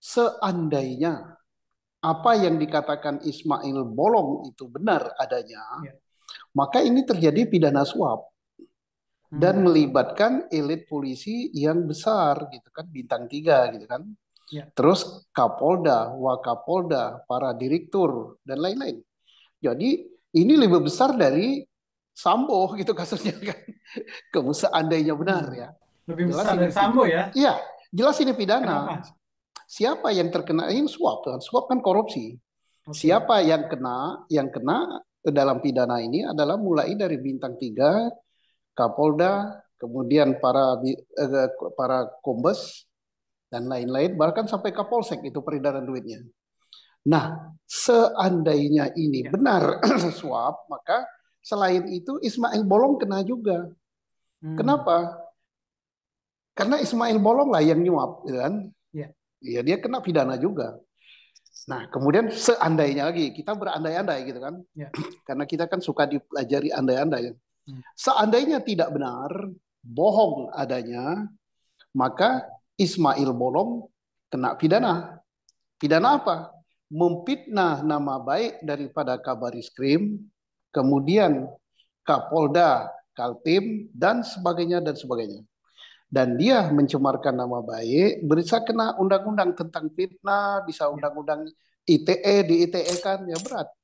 seandainya apa yang dikatakan Ismail Bolong itu benar adanya, ya. maka ini terjadi pidana suap hmm. dan hmm. melibatkan elit polisi yang besar gitu kan bintang tiga gitu kan ya. terus Kapolda, Wakapolda, para direktur dan lain-lain. Jadi ini lebih besar dari Sambo gitu kasusnya kan. Kamu seandainya benar hmm. ya. Lebih jelas besar dari Sambo ya? Iya, jelas ini pidana. Kenapa? siapa yang terkena ini suap kan suap kan korupsi okay. siapa yang kena yang kena dalam pidana ini adalah mulai dari bintang tiga Kapolda kemudian para eh, para kombes dan lain-lain bahkan sampai Kapolsek itu peredaran duitnya nah seandainya ini ya. benar suap maka selain itu Ismail Bolong kena juga hmm. kenapa karena Ismail Bolong lah yang nyuap gitu kan ya ya dia kena pidana juga. Nah, kemudian seandainya lagi kita berandai-andai gitu kan, ya. karena kita kan suka dipelajari andai-andai. Ya. Seandainya tidak benar, bohong adanya, maka Ismail Bolong kena pidana. Pidana apa? Memfitnah nama baik daripada kabar iskrim, kemudian Kapolda, Kaltim, dan sebagainya dan sebagainya dan dia mencemarkan nama baik, bisa kena undang-undang tentang fitnah, bisa iya. undang-undang ITE di ITE kan ya berat.